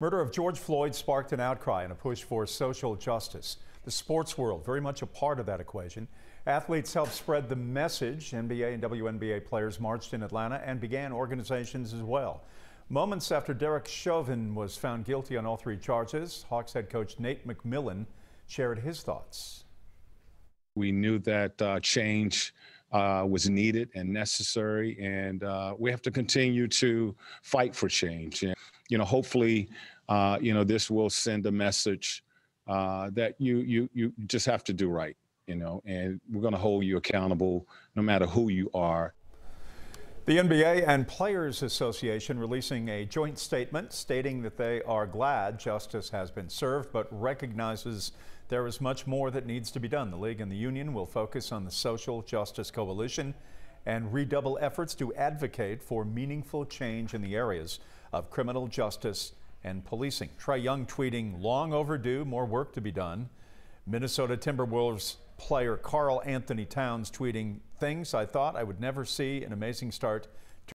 Murder of George Floyd sparked an outcry and a push for social justice. The sports world, very much a part of that equation. Athletes helped spread the message. NBA and WNBA players marched in Atlanta and began organizations as well. Moments after Derek Chauvin was found guilty on all three charges, Hawks head coach Nate McMillan shared his thoughts. We knew that uh, change uh, was needed and necessary. And uh, we have to continue to fight for change. And, you know, hopefully, uh, you know, this will send a message uh, that you, you, you just have to do right, you know, and we're going to hold you accountable no matter who you are the NBA and Players Association releasing a joint statement stating that they are glad justice has been served, but recognizes there is much more that needs to be done. The league and the union will focus on the Social Justice Coalition and redouble efforts to advocate for meaningful change in the areas of criminal justice and policing. Trey Young tweeting, long overdue, more work to be done. Minnesota Timberwolves player Carl Anthony Towns tweeting, Things I thought I would never see, an amazing start